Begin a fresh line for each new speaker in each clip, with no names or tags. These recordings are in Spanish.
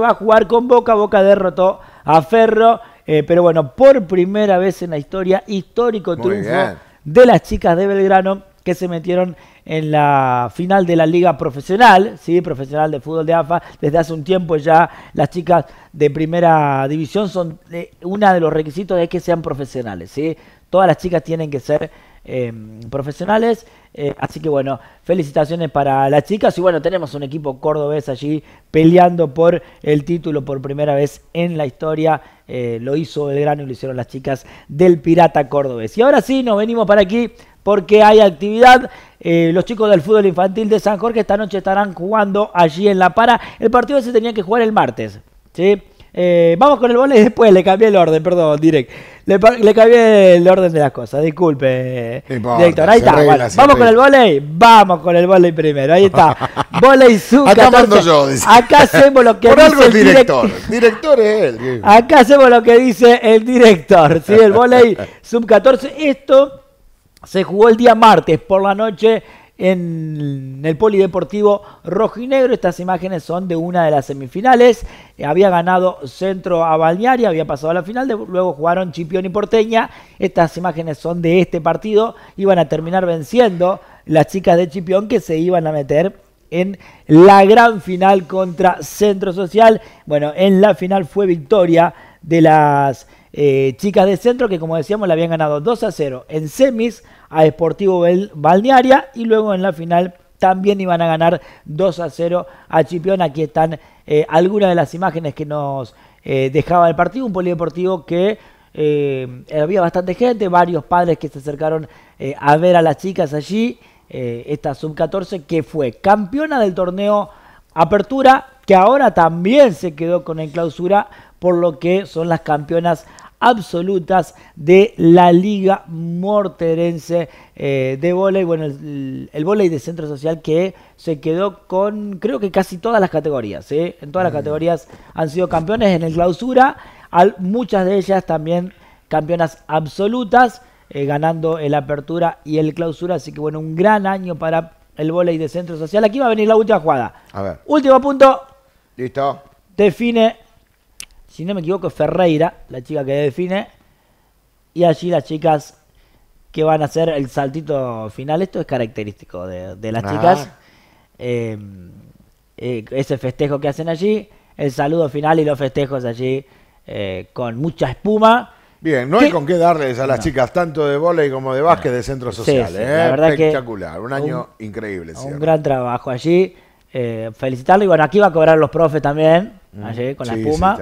va a jugar con Boca. Boca derrotó a Ferro. Eh, pero bueno, por primera vez en la historia, histórico triunfo de las chicas de Belgrano que se metieron en la final de la liga profesional, sí, profesional de fútbol de AFA. Desde hace un tiempo ya las chicas de primera división son eh, uno de los requisitos es que sean profesionales, sí todas las chicas tienen que ser em, profesionales. Eh, así que bueno, felicitaciones para las chicas. Y bueno, tenemos un equipo cordobés allí peleando por el título por primera vez en la historia. Eh, lo hizo grano y lo hicieron las chicas del Pirata Cordobés. Y ahora sí, nos venimos para aquí porque hay actividad. Eh, los chicos del fútbol infantil de San Jorge esta noche estarán jugando allí en La Para. El partido se tenía que jugar el martes. ¿sí? Eh, vamos con el volei después, le cambié el orden, perdón, direct. Le, cambié el orden de las cosas, disculpe, director. Ahí está, vamos con el volei, vamos con el volei primero, ahí está. volei sub Acá yo, dice. Acá hacemos lo que dice el director. director Acá hacemos lo que dice el director, ¿sí? El volei sub 14. Esto se jugó el día martes por la noche en el Polideportivo Rojinegro. Estas imágenes son de una de las semifinales. Eh, había ganado Centro a y había pasado a la final, luego jugaron Chipión y Porteña. Estas imágenes son de este partido. Iban a terminar venciendo las chicas de Chipión que se iban a meter en la gran final contra Centro Social. Bueno, en la final fue victoria de las eh, chicas de centro que como decíamos la habían ganado 2 a 0 en semis a Sportivo Balnearia y luego en la final también iban a ganar 2 a 0 a Chipión. Aquí están eh, algunas de las imágenes que nos eh, dejaba el partido, un polideportivo que había bastante gente, varios padres que se acercaron a ver a las chicas allí, esta sub-14 que fue campeona del torneo Apertura, que ahora también se quedó con el clausura por lo que son las campeonas absolutas de la Liga Morterense eh, de Voley. Bueno, el, voley de Centro Social que se quedó con, creo que casi todas las categorías. ¿eh? En todas las mm. categorías han sido campeones en el clausura. Al, muchas de ellas también campeonas absolutas, eh, ganando el apertura y el clausura. Así que bueno, un gran año para el voley de centro social. Aquí va a venir la última jugada. A ver. Último punto. Listo. Define si no me equivoco, Ferreira, la chica que define. Y allí las chicas que van a hacer el saltito final. Esto es característico de, las ah. chicas. Em, eh, ese festejo que hacen allí, el saludo
final y los festejos allí eh, con mucha espuma. Bien, no hay con qué darles a las chicas tanto de volei como de básquet de centro social. ¿eh? Espectacular, un año increíble. Un
gran trabajo allí. Eh, felicitarlo. Y bueno, aquí va a cobrar los profes también, mm. con la espuma.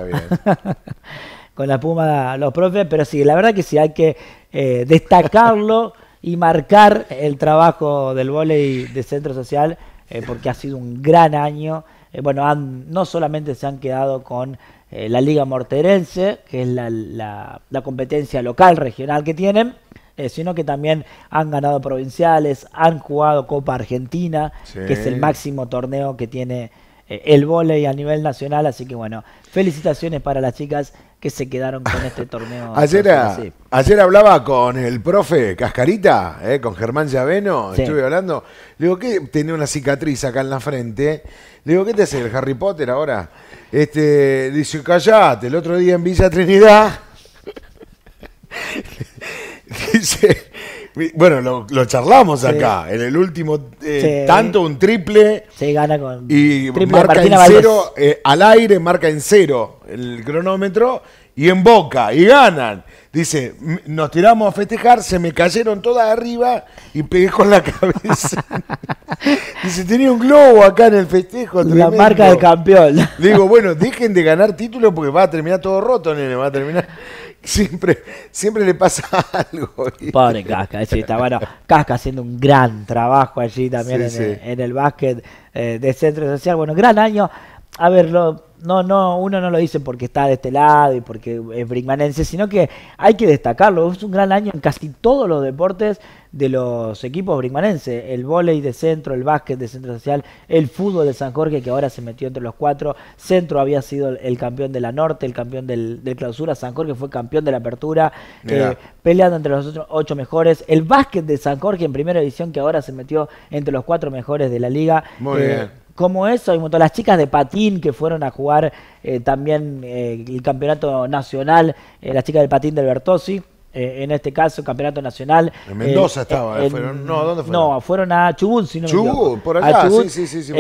con la Puma los profes, pero sí, la verdad que sí, hay que eh, destacarlo y marcar el trabajo del volei de Centro Social, eh, porque ha sido un gran año. bueno, no solamente se han quedado con la Liga Morterense, que es la, la competencia local, regional que tienen, eh, sino que también han ganado provinciales, han jugado Copa Argentina, que es el máximo torneo que tiene eh, el vóley a nivel nacional, así que bueno, felicitaciones para las chicas que se quedaron con este torneo. ayer,
hablaba con el profe Cascarita, eh, con Germán Llaveno, estuve hablando, le digo, que Tenía una cicatriz acá en la frente, le digo, ¿qué te hace el Harry Potter ahora? Este, dice, callate, el otro día en Villa Trinidad... dice, bueno, lo, charlamos acá, en el último eh, tanto un triple. Se gana con y marca en cero, eh, al aire marca en cero el cronómetro y en boca y ganan. Dice, nos tiramos a festejar, se me cayeron todas arriba y pegué con la cabeza. Dice, tenía un globo acá en el festejo. La marca del campeón. digo, bueno, dejen de ganar títulos porque va a terminar todo roto, nene, va a terminar siempre, siempre le pasa algo. Pobre está Bueno,
Casca haciendo un gran trabajo allí
también en,
El, básquet eh, de Centro Social. Bueno, gran año a ver, no, no, uno no lo dice porque está de este lado y porque es brickmanense, sino que hay que destacarlo. Es un gran año en casi todos los deportes de los equipos brickmanense, El vóley de centro, el básquet de centro social, el fútbol de San Jorge, que ahora se metió entre los cuatro. Centro había sido el campeón de la norte, el campeón del, clausura. San Jorge fue campeón de la apertura, eh, peleando entre los otros ocho mejores. El básquet de San Jorge en primera edición que ahora se metió entre los cuatro mejores de la liga. Muy eh, bien como eso, hay un Las chicas de patín que fueron a jugar eh, también eh, el campeonato nacional, eh, las chicas del patín del Bertossi. Eh, en este caso, campeonato nacional. En Mendoza eh, estaba, fueron, no, ¿dónde fueron? No, fueron a Chubut, por sí,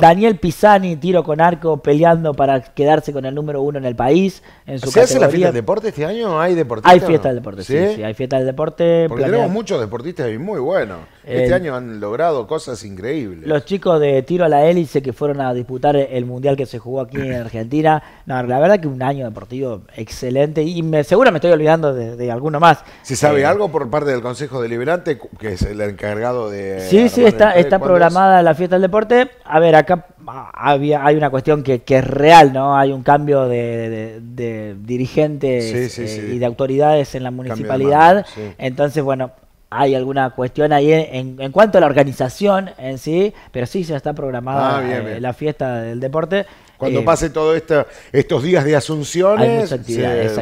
Daniel Pisani, tiro con arco, peleando para quedarse con el número uno en el país. En su ¿Se hace la fiesta de deporte
este año? ¿Hay deportistas? Hay fiesta del deporte, ¿Sí? ¿Sí? hay fiesta del deporte. Porque tenemos muchos deportistas y muy buenos. Este año han logrado cosas increíbles.
Los chicos de tiro a la hélice que fueron a disputar el mundial que se jugó aquí en Argentina. la verdad que un año deportivo excelente y me, seguro me estoy olvidando de, de algunos si más. ¿Se sabe eh, algo
por parte del Consejo Deliberante, que es el encargado de... Sí, sí, está, está programada
la fiesta del deporte. A ver, acá ah, había, hay una cuestión que, es real, ¿no? Hay un cambio de, dirigentes eh, y de autoridades en la municipalidad. Entonces, bueno, hay alguna cuestión ahí en, cuanto a la organización en sí, pero sí se está programada ah, eh, la fiesta del deporte cuando eh, pase
todo estos días de asunciones,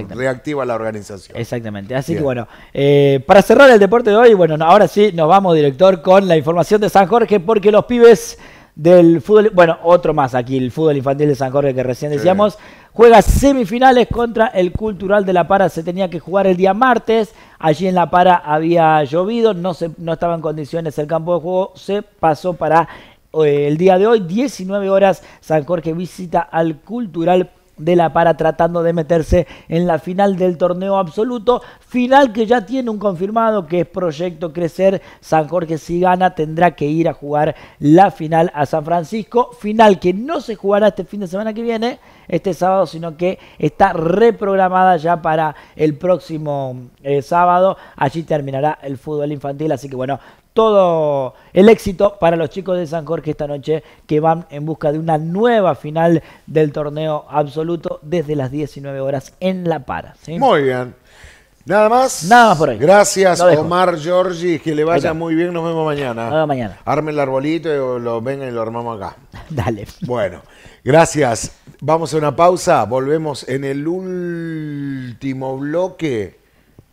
reactiva la organización. Exactamente. Así que bueno, eh, para cerrar el deporte de hoy, bueno, ahora sí nos vamos, director, con la información de San Jorge, porque los pibes del fútbol, bueno, otro más aquí, el fútbol infantil de San Jorge que recién decíamos, juega semifinales contra el Cultural de La Para, se tenía que jugar el día martes, allí en La Para había llovido, no, se, no estaba en condiciones el campo de juego, se pasó para eh, el día de hoy, 19 horas, San Jorge visita al Cultural de la para tratando de meterse en la final del torneo absoluto, final que ya tiene un confirmado que es Proyecto Crecer, San Jorge si gana tendrá que ir a jugar la final a San Francisco, final que no se jugará este fin de semana que viene, este sábado, sino que está reprogramada ya para el próximo eh, sábado, allí terminará el fútbol infantil, así que bueno, todo el éxito para los chicos de San Jorge esta noche que van en busca de una nueva final del torneo absoluto desde las 19 horas en La Para. Muy
bien. Nada
más. Nada más por
hoy. Gracias, Omar Giorgi. Que le vaya muy bien. Nos vemos mañana. Nos vemos mañana. Arme el arbolito y lo vengan y lo armamos acá. Dale. Bueno, gracias. Vamos a una pausa. Volvemos en el último bloque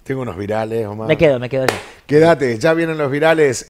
tengo unos virales, Omar. Me quedo, me quedo. Quédate, ya vienen los virales.